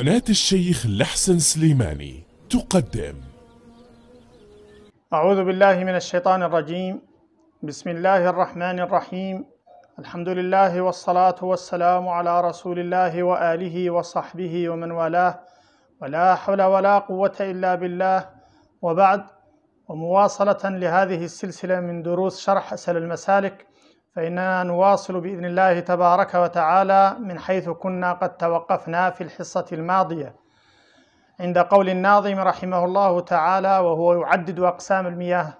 قناة الشيخ لحسن سليماني تقدم أعوذ بالله من الشيطان الرجيم بسم الله الرحمن الرحيم الحمد لله والصلاة والسلام على رسول الله وآله وصحبه ومن والاه ولا حول ولا قوة إلا بالله وبعد ومواصلة لهذه السلسلة من دروس شرح أسل المسالك فإننا نواصل بإذن الله تبارك وتعالى من حيث كنا قد توقفنا في الحصة الماضية عند قول الناظم رحمه الله تعالى وهو يعدد أقسام المياه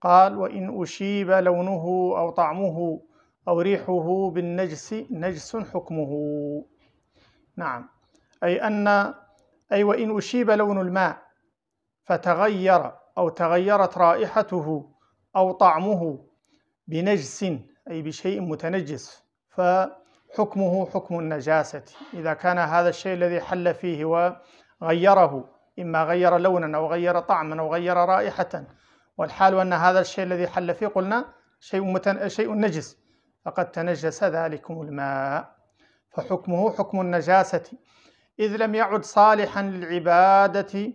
قال وإن أشيب لونه أو طعمه أو ريحه بالنجس نجس حكمه نعم أي أن أي وإن أشيب لون الماء فتغير أو تغيرت رائحته أو طعمه بنجس أي بشيء متنجس فحكمه حكم النجاسة إذا كان هذا الشيء الذي حل فيه وغيره إما غير لونا أو غير طعما أو غير رائحة والحال أن هذا الشيء الذي حل فيه قلنا شيء, متن... شيء نجس فقد تنجس ذلكم الماء فحكمه حكم النجاسة إذ لم يعد صالحا للعبادة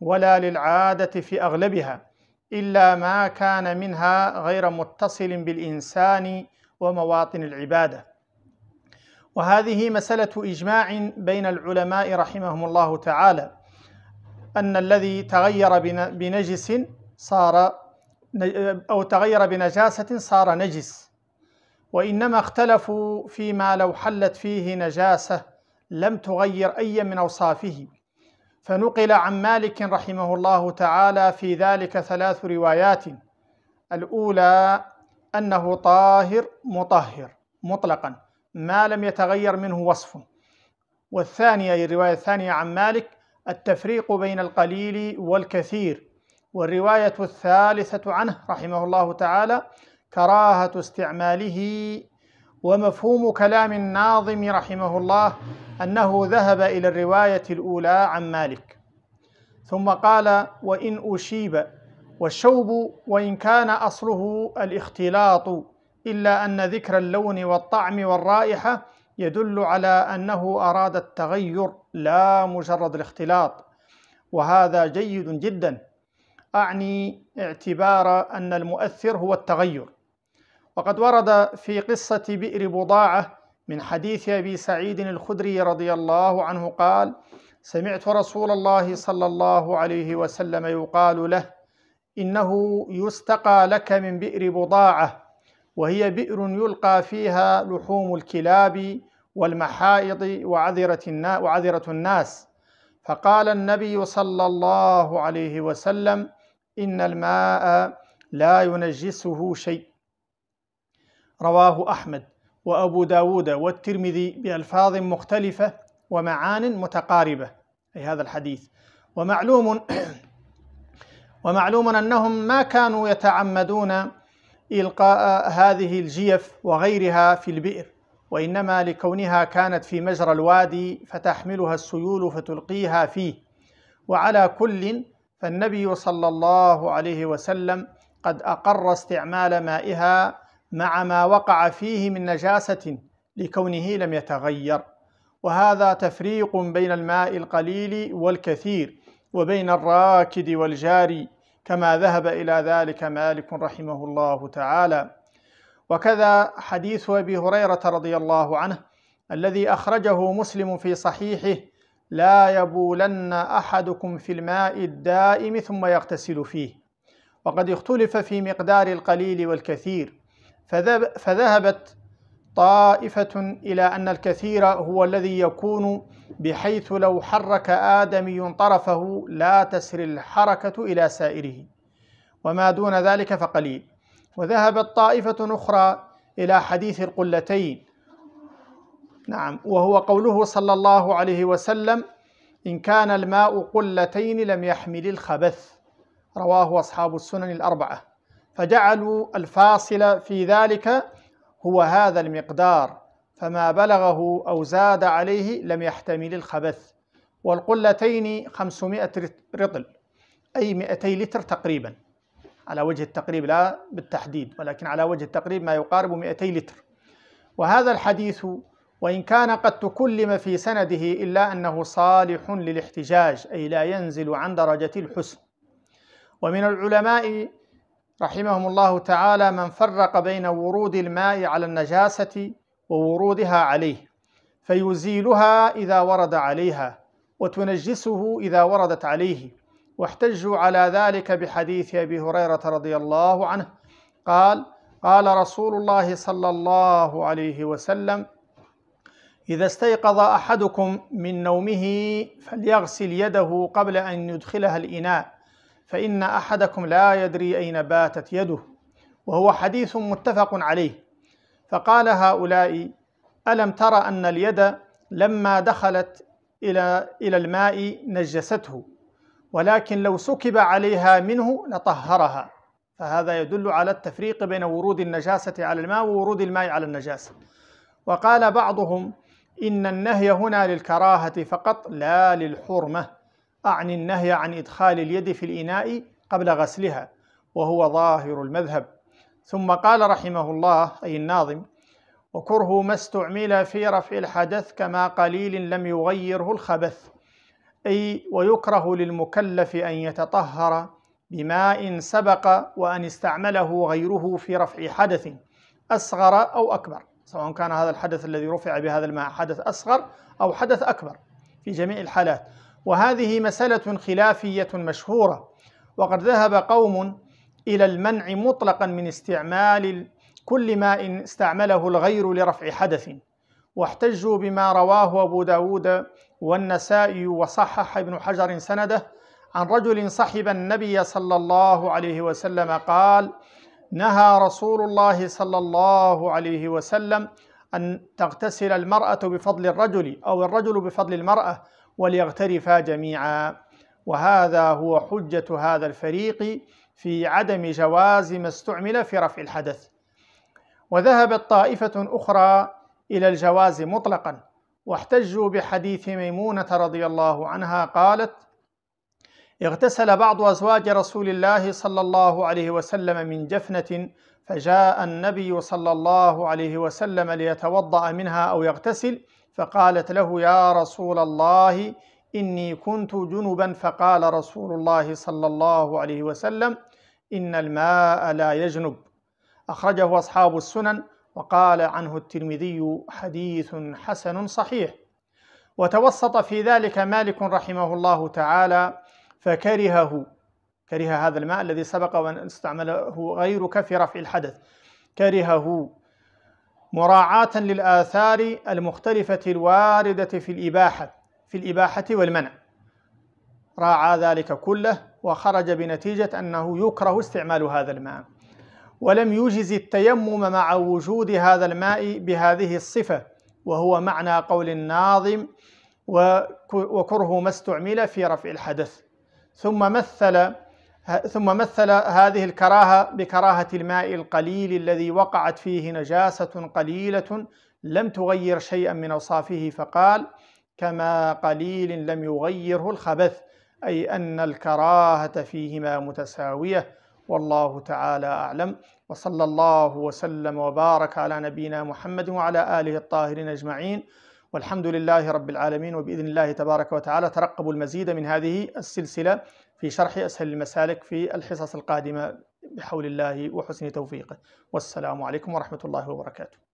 ولا للعادة في أغلبها إلا ما كان منها غير متصل بالإنسان ومواطن العبادة وهذه مسألة إجماع بين العلماء رحمهم الله تعالى أن الذي تغير بنجس صار أو تغير بنجاسة صار نجس وإنما اختلفوا فيما لو حلت فيه نجاسة لم تغير أي من أوصافه فنقل عن مالك رحمه الله تعالى في ذلك ثلاث روايات الأولى أنه طاهر مطهر مطلقا ما لم يتغير منه وصف والثانية الرواية الثانية عن مالك التفريق بين القليل والكثير والرواية الثالثة عنه رحمه الله تعالى كراهة استعماله ومفهوم كلام الناظم رحمه الله أنه ذهب إلى الرواية الأولى عن مالك ثم قال وإن أشيب والشوب وإن كان أصله الاختلاط إلا أن ذكر اللون والطعم والرائحة يدل على أنه أراد التغير لا مجرد الاختلاط وهذا جيد جدا أعني اعتبار أن المؤثر هو التغير وقد ورد في قصة بئر بضاعة من حديث أبي سعيد الخدري رضي الله عنه قال سمعت رسول الله صلى الله عليه وسلم يقال له إنه يستقى لك من بئر بضاعة وهي بئر يلقى فيها لحوم الكلاب والمحائض وعذرة وعذرة الناس فقال النبي صلى الله عليه وسلم إن الماء لا ينجسه شيء رواه أحمد وأبو داود والترمذي بألفاظ مختلفة ومعان متقاربة أي هذا الحديث ومعلوم ومعلوم أنهم ما كانوا يتعمدون إلقاء هذه الجيف وغيرها في البئر وإنما لكونها كانت في مجرى الوادي فتحملها السيول فتلقيها فيه وعلى كل فالنبي صلى الله عليه وسلم قد أقر استعمال مائها مع ما وقع فيه من نجاسة لكونه لم يتغير وهذا تفريق بين الماء القليل والكثير وبين الراكد والجاري كما ذهب إلى ذلك مالك رحمه الله تعالى وكذا حديث أبي هريرة رضي الله عنه الذي أخرجه مسلم في صحيحه لا يبولن أحدكم في الماء الدائم ثم يغتسل فيه وقد اختلف في مقدار القليل والكثير فذهبت طائفة إلى أن الكثير هو الذي يكون بحيث لو حرك آدمي طرفه لا تسري الحركة إلى سائره وما دون ذلك فقليل وذهبت طائفة أخرى إلى حديث القلتين نعم وهو قوله صلى الله عليه وسلم إن كان الماء قلتين لم يحمل الخبث رواه أصحاب السنن الأربعة فجعلوا الفاصل في ذلك هو هذا المقدار فما بلغه أو زاد عليه لم يحتمل الخبث والقلتين 500 رطل أي 200 لتر تقريبا على وجه التقريب لا بالتحديد ولكن على وجه التقريب ما يقارب 200 لتر وهذا الحديث وإن كان قد تكلم في سنده إلا أنه صالح للاحتجاج أي لا ينزل عن درجة الحسن ومن العلماء رحمهم الله تعالى من فرق بين ورود الماء على النجاسة وورودها عليه فيزيلها إذا ورد عليها وتنجسه إذا وردت عليه واحتجوا على ذلك بحديث أبي هريرة رضي الله عنه قال قال رسول الله صلى الله عليه وسلم إذا استيقظ أحدكم من نومه فليغسل يده قبل أن يدخلها الإناء فإن أحدكم لا يدري أين باتت يده وهو حديث متفق عليه فقال هؤلاء ألم ترى أن اليد لما دخلت إلى إلى الماء نجسته ولكن لو سكب عليها منه لطهرها فهذا يدل على التفريق بين ورود النجاسة على الماء وورود الماء على النجاسة وقال بعضهم إن النهي هنا للكراهة فقط لا للحرمة أعني النهي عن إدخال اليد في الإناء قبل غسلها وهو ظاهر المذهب ثم قال رحمه الله أي الناظم وكره ما استعمل في رفع الحدث كما قليل لم يغيره الخبث أي ويكره للمكلف أن يتطهر بماء سبق وأن استعمله غيره في رفع حدث أصغر أو أكبر سواء كان هذا الحدث الذي رفع بهذا الماء حدث أصغر أو حدث أكبر في جميع الحالات وهذه مسألة خلافية مشهورة وقد ذهب قوم إلى المنع مطلقا من استعمال كل ماء استعمله الغير لرفع حدث واحتجوا بما رواه أبو داود والنسائي وصحح ابن حجر سنده عن رجل صحب النبي صلى الله عليه وسلم قال نهى رسول الله صلى الله عليه وسلم أن تغتسل المرأة بفضل الرجل أو الرجل بفضل المرأة وليغترفا جميعا وهذا هو حجة هذا الفريق في عدم جواز ما استعمل في رفع الحدث وذهبت طائفة أخرى إلى الجواز مطلقا واحتجوا بحديث ميمونة رضي الله عنها قالت اغتسل بعض أزواج رسول الله صلى الله عليه وسلم من جفنة فجاء النبي صلى الله عليه وسلم ليتوضأ منها أو يغتسل فقالت له يا رسول الله إني كنت جنبا فقال رسول الله صلى الله عليه وسلم إن الماء لا يجنب أخرجه أصحاب السنن وقال عنه الترمذي حديث حسن صحيح وتوسط في ذلك مالك رحمه الله تعالى فكرهه كره هذا الماء الذي سبق وأن استعمله غيرك في رفع الحدث كرهه مراعاة للآثار المختلفة الواردة في الإباحة في الإباحة والمنع راعى ذلك كله وخرج بنتيجة أنه يكره استعمال هذا الماء ولم يجز التيمم مع وجود هذا الماء بهذه الصفة وهو معنى قول الناظم وكره ما استعمل في رفع الحدث ثم مثل ثم مثل هذه الكراهه بكراهه الماء القليل الذي وقعت فيه نجاسه قليله لم تغير شيئا من اوصافه فقال كما قليل لم يغيره الخبث اي ان الكراهه فيهما متساويه والله تعالى اعلم وصلى الله وسلم وبارك على نبينا محمد وعلى اله الطاهرين اجمعين والحمد لله رب العالمين وباذن الله تبارك وتعالى ترقبوا المزيد من هذه السلسله في شرح أسهل المسالك في الحصص القادمة بحول الله وحسن توفيقه والسلام عليكم ورحمة الله وبركاته